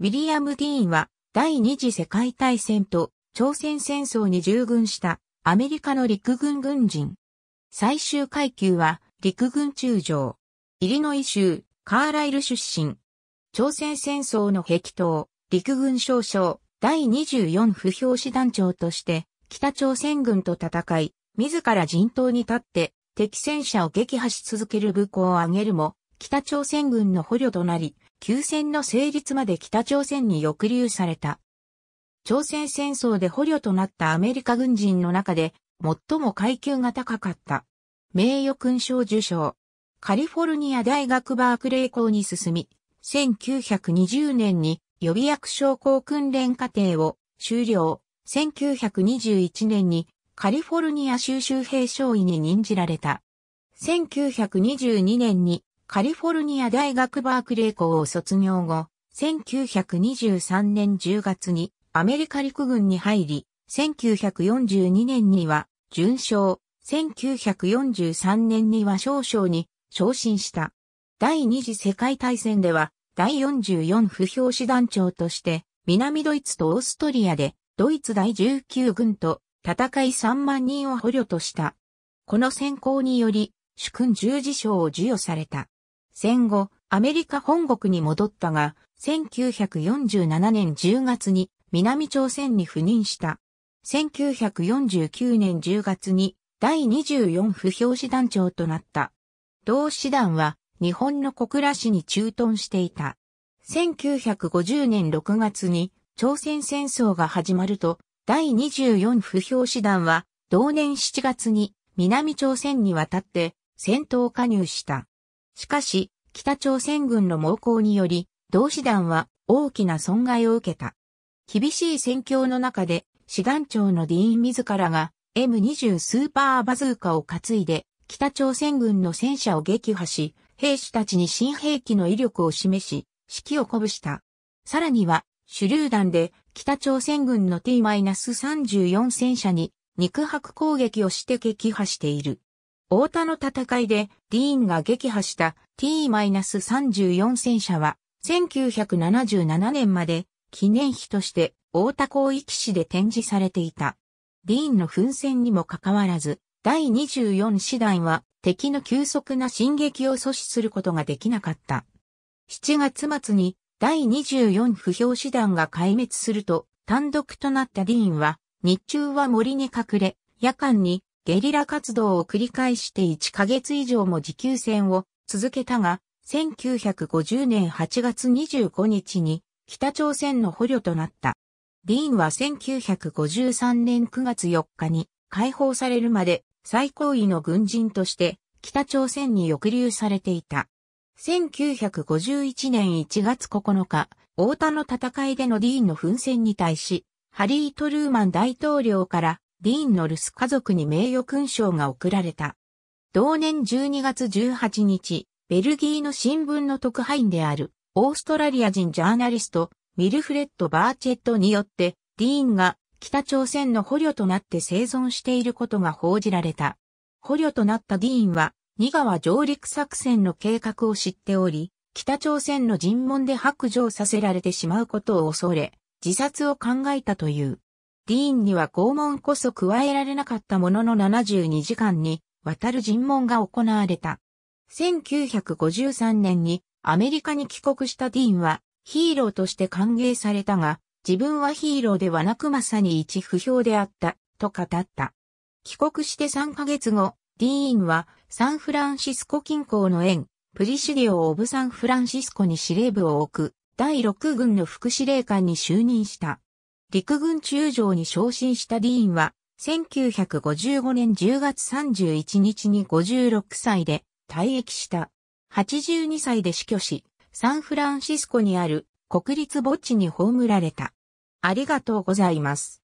ウィリアム・ディーンは第二次世界大戦と朝鮮戦争に従軍したアメリカの陸軍軍人。最終階級は陸軍中将。イリノイ州カーライル出身。朝鮮戦争の壁頭、陸軍少将、第24不評師団長として北朝鮮軍と戦い、自ら陣頭に立って敵戦車を撃破し続ける武功を挙げるも、北朝鮮軍の捕虜となり、休戦の成立まで北朝鮮に抑留された。朝鮮戦争で捕虜となったアメリカ軍人の中で最も階級が高かった。名誉勲章受賞。カリフォルニア大学バークレー校に進み、1920年に予備役将校訓練課程を終了。1921年にカリフォルニア州州兵少尉に任じられた。1922年にカリフォルニア大学バークレー校を卒業後、1923年10月にアメリカ陸軍に入り、1942年には準将、1943年には少将に昇進した。第二次世界大戦では第44不評師団長として南ドイツとオーストリアでドイツ第19軍と戦い3万人を捕虜とした。この選考により主君十字章を授与された。戦後、アメリカ本国に戻ったが、1947年10月に南朝鮮に赴任した。1949年10月に第24不評師団長となった。同師団は日本の小倉市に駐屯していた。1950年6月に朝鮮戦争が始まると、第24不評師団は同年7月に南朝鮮に渡って戦闘加入した。しかし、北朝鮮軍の猛攻により、同志団は大きな損害を受けた。厳しい戦況の中で、志願長のディーン自らが M20 スーパーバズーカを担いで、北朝鮮軍の戦車を撃破し、兵士たちに新兵器の威力を示し、指揮を鼓舞した。さらには、手榴弾で北朝鮮軍の T-34 戦車に肉薄攻撃をして撃破している。大田の戦いでディーンが撃破した T-34 戦車は1977年まで記念碑として大田広域市で展示されていた。ディーンの奮戦にもかかわらず第24師団は敵の急速な進撃を阻止することができなかった。7月末に第24不評師団が壊滅すると単独となったディーンは日中は森に隠れ、夜間にゲリラ活動を繰り返して1ヶ月以上も持久戦を続けたが、1950年8月25日に北朝鮮の捕虜となった。ディーンは1953年9月4日に解放されるまで最高位の軍人として北朝鮮に抑留されていた。1951年1月9日、大田の戦いでのディーンの奮戦に対し、ハリー・トルーマン大統領からディーンの留守家族に名誉勲章が贈られた。同年12月18日、ベルギーの新聞の特派員である、オーストラリア人ジャーナリスト、ミルフレッド・バーチェットによって、ディーンが北朝鮮の捕虜となって生存していることが報じられた。捕虜となったディーンは、ニ川上陸作戦の計画を知っており、北朝鮮の尋問で白状させられてしまうことを恐れ、自殺を考えたという。ディーンには拷問こそ加えられなかったものの72時間にわたる尋問が行われた。1953年にアメリカに帰国したディーンはヒーローとして歓迎されたが、自分はヒーローではなくまさに一不評であった、と語った。帰国して3ヶ月後、ディーンはサンフランシスコ近郊の園、プリシディオ・オブ・サンフランシスコに司令部を置く、第6軍の副司令官に就任した。陸軍中将に昇進したディーンは、1955年10月31日に56歳で退役した。82歳で死去し、サンフランシスコにある国立墓地に葬られた。ありがとうございます。